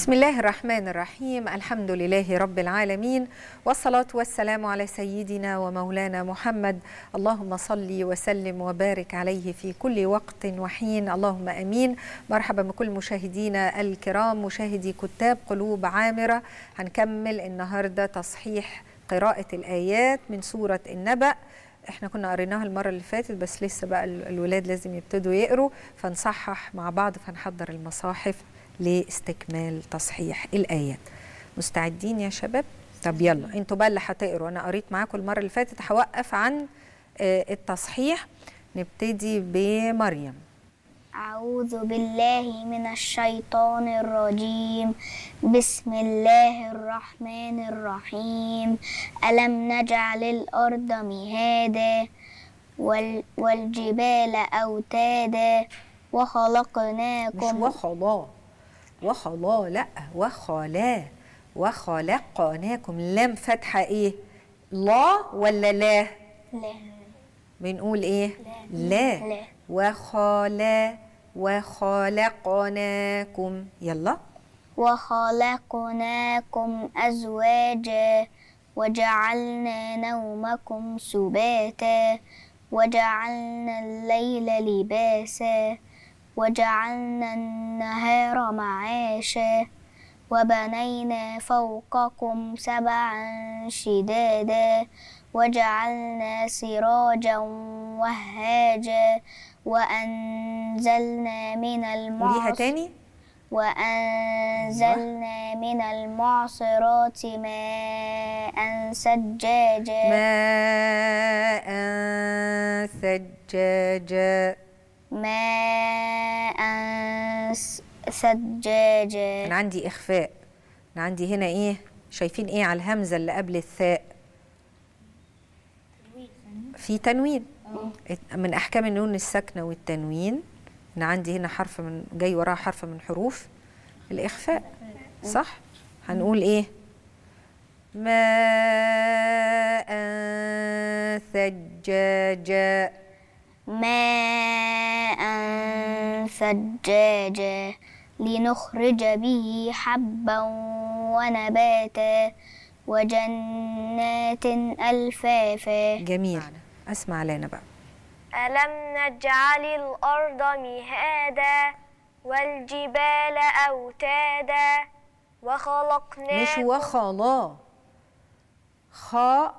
بسم الله الرحمن الرحيم الحمد لله رب العالمين والصلاة والسلام على سيدنا ومولانا محمد اللهم صل وسلم وبارك عليه في كل وقت وحين اللهم أمين مرحبا بكل مشاهدينا الكرام مشاهدي كتاب قلوب عامرة هنكمل النهاردة تصحيح قراءة الآيات من سورة النبأ احنا كنا قريناها المره اللي فاتت بس لسه بقى الولاد لازم يبتدوا يقروا فنصحح مع بعض فنحضر المصاحف لاستكمال تصحيح الآيات مستعدين يا شباب؟ طب يلا انتوا بقى اللي هتقروا انا قريت معاكم المره اللي فاتت هوقف عن آه، التصحيح نبتدي بمريم أعوذ بالله من الشيطان الرجيم بسم الله الرحمن الرحيم ألم نجعل الأرض مهادا والجبال أوتادا وخلقناكم مش وخلاق وخلا لا وخلا وخلقناكم لام فاتحه ايه لا ولا لا لا بنقول ايه لا, لا. لا. وخلا وخلقناكم يلا وخلقناكم أزواجا وجعلنا نومكم سباتا وجعلنا الليل لباسا وجعلنا النهار معاشا وبنينا فوقكم سبعا شدادا وجعلنا سراجا وهاجا وأنزلنا من المعصر تاني وأنزلنا من المعصرات ماء سجاجا ماء سجاجا ماء سجاجة أنا عندي إخفاء أنا عندي هنا إيه شايفين إيه على الهمزة اللي قبل الثاء في تنوين اه. من أحكام النون الساكنة والتنوين أنا عندي هنا حرف من جاي وراه حرف من حروف الإخفاء صح هنقول إيه ماء ثجاجا ماء ثجاجا لنخرج به حبا ونباتا وجنات ألفافا جميل أسمع لنا بقى ألم نجعل الأرض مهادا والجبال أوتادا وخلقنا مش وخلا خاء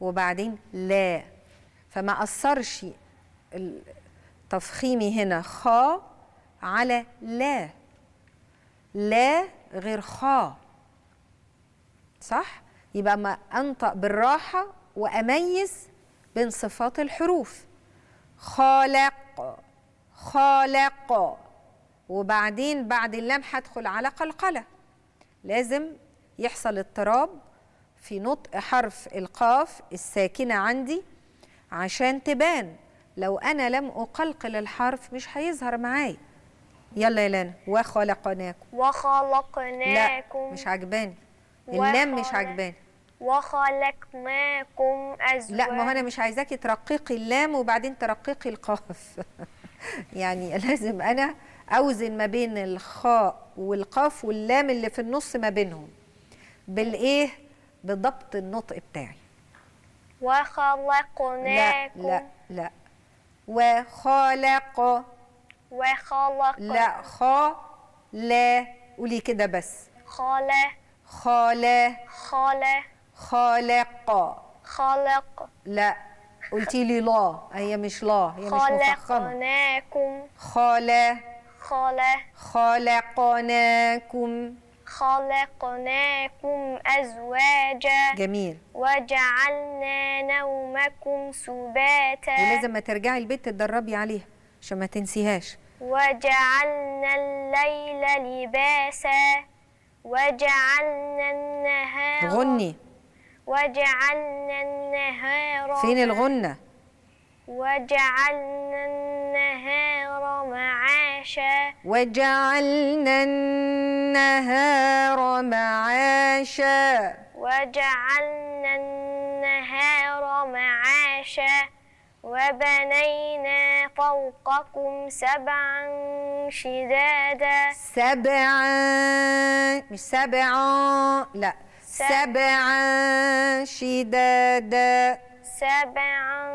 وبعدين لا فما أثرش تفخيمي هنا خا على لا لا غير خا صح يبقى ما انطق بالراحه واميز بين صفات الحروف خالق خالق وبعدين بعد اللام هدخل على قلقله لازم يحصل اضطراب في نطق حرف القاف الساكنه عندي عشان تبان لو أنا لم أقلقل الحرف مش هيظهر معايا يلا يا لانا وخلقناكم وخلقناكم لا مش عجباني اللام مش عجباني وخلقناكم ازواج لا ما هو أنا مش عايزاكي ترققي اللام وبعدين ترققي القاف يعني لازم أنا أوزن ما بين الخاء والقاف واللام اللي في النص ما بينهم بالإيه؟ بضبط النطق بتاعي وخلقناكم لا لا لا وخالق وخالق لا خا لا قولي كده بس خالة خالة خالة خالق خالق لا قلتي لي لا هي مش لا هي مش خالقناكم خالة خالة خالق خلقناكم أزواجا جميل وجعلنا نومكم سباتا ولازم ما ترجعي البيت تدربي عليها عشان ما تنسيهاش وجعلنا الليل لباسا وجعلنا النهار غني وجعلنا النهار فين الغنة وجعلنا النهار معاشا وجعلنا النهار معاشا وجعلنا النهار معاشا وبنينا فوقكم سبعا شدادا سبعا مش سبعا لا سبعا شدادا سبعا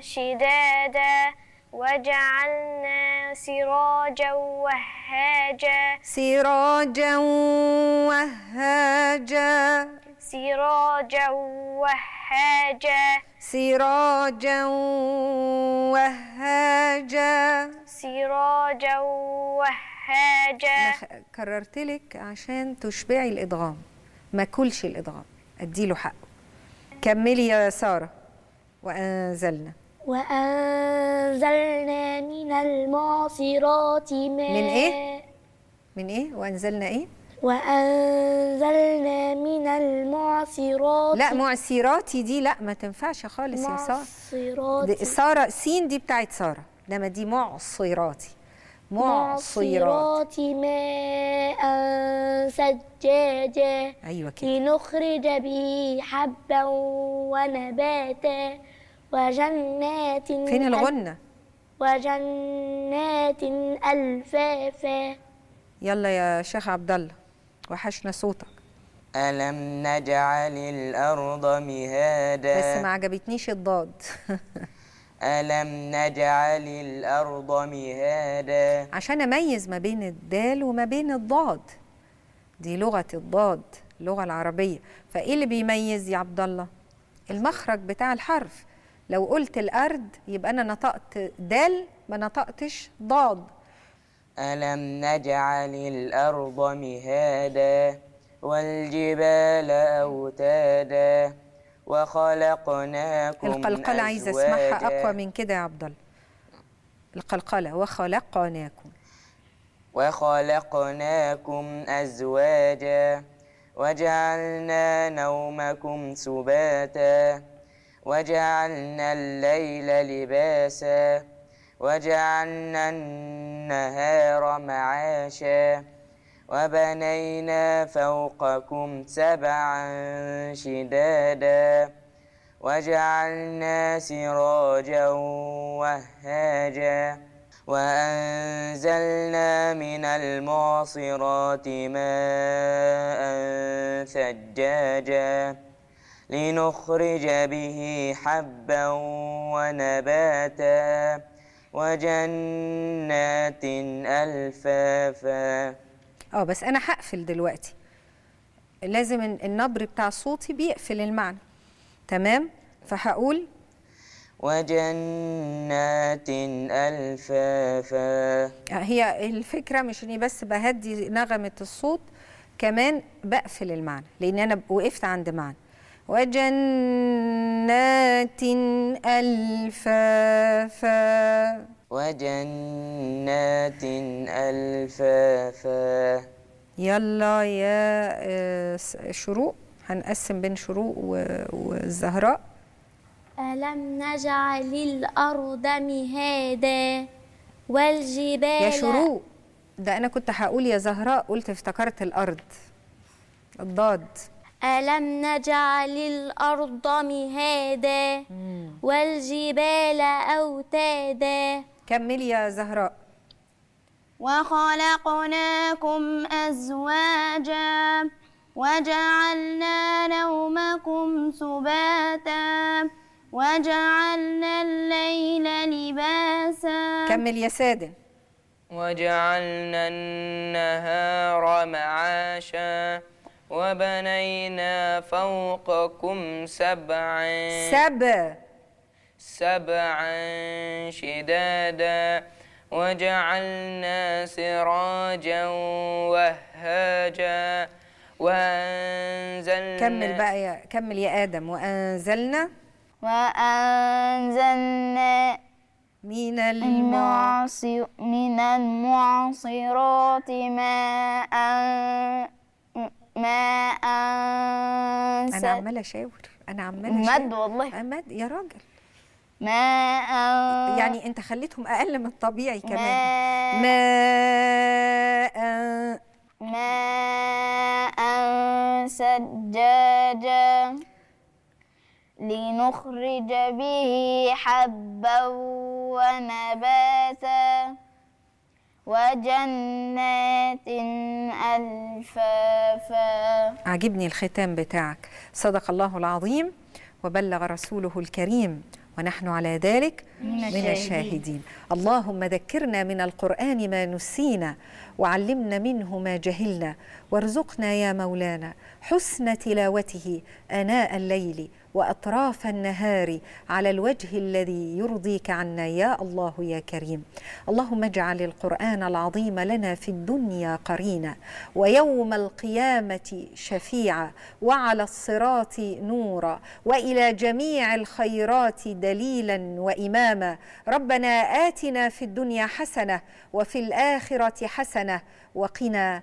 شدادا وجعلنا سراجا وهاجا سراجا وهاجا سراجا وهاجا سراجا وهاجا سراجا وهاجا كررت لك عشان تشبعي الادغام ما كلش الادغام اديله حقه كملي يا ساره وانزلنا وأنزلنا من المعصرات ماء من إيه؟ من إيه؟ وأنزلنا إيه؟ وأنزلنا من المعصرات لا معصراتي دي لا ما تنفعش خالص يا سارة معصراتي سارة سين دي بتاعت سارة إنما دي معصراتي معصرات ماء سجاجا أيوة كده لنخرج به حبا ونباتا وجنات فين الغنة وجنات ألفافا يلا يا شيخ عبد الله وحشنا صوتك ألم نجعل الأرض مهادا بس ما عجبتنيش الضاد ألم نجعل الأرض مهادا عشان أميز ما بين الدال وما بين الضاد دي لغة الضاد اللغة العربية فإيه اللي بيميز يا عبد الله؟ المخرج بتاع الحرف لو قلت الأرد يبقى أنا نطقت دال ما نطقتش ضاد ألم نجعل الأرض مهادا والجبال أوتادا وخلقناكم القلقلة عايزة أسمعها أقوى من كده يا عبد الله القلقلة وخلقناكم وخلقناكم أزواجا وجعلنا نومكم سباتا وجعلنا الليل لباسا وجعلنا النهار معاشا وبنينا فوقكم سبعا شدادا وجعلنا سراجا وهاجا وأنزلنا من المعصرات ماء ثجاجا لنخرج به حبا ونباتا وجنات ألفافا اه بس أنا هقفل دلوقتي لازم النبر بتاع صوتي بيقفل المعنى تمام فهقول وجنات ألفافا آه، هي الفكرة مش إني بس بهدي نغمة الصوت كمان بقفل المعنى لأن أنا وقفت عند معنى وجنات ألفافا وجنات ألفافا يلا يا آه، شروق هنقسم بين شروق والزهراء ألم نجعل الأرض مهادا والجبال يا شروق ده أنا كنت هقول يا زهراء قلت افتكرت الأرض الضاد ألم نجعل الأرض مهادا والجبال أوتادا كملي يا زهراء وخلقناكم أزواجا وجعلنا نومكم سباتا وجعلنا الليل لباسا كمل يا سادة وجعلنا النهار معاشا وبنينا فوقكم سبعا سبع سبعا شدادا وجعلنا سراجا وهاجا وأنزلنا كمل بقى يا كمل يا آدم وأنزلنا وأنزلنا من المعصر من المعصرات ماء ما أنسى أنا عمالة أشاور أنا عمالة مد والله مد يا راجل ما أنسى يعني أنت خليتهم أقل من الطبيعي كمان ما ما, ما أنسى الدجاجة لنخرج به حبا ونباتا وجنات ألفافا عجبني الختام بتاعك صدق الله العظيم وبلغ رسوله الكريم ونحن على ذلك من الشاهدين اللهم ذكرنا من القرآن ما نسينا وعلمنا منه ما جهلنا وارزقنا يا مولانا حسن تلاوته آناء الليل وأطراف النهار على الوجه الذي يرضيك عنا يا الله يا كريم اللهم اجعل القرآن العظيم لنا في الدنيا قرينا ويوم القيامة شفيعا وعلى الصراط نورا وإلى جميع الخيرات دليلا وإماما ربنا آتنا في الدنيا حسنة وفي الآخرة حسنة وقنا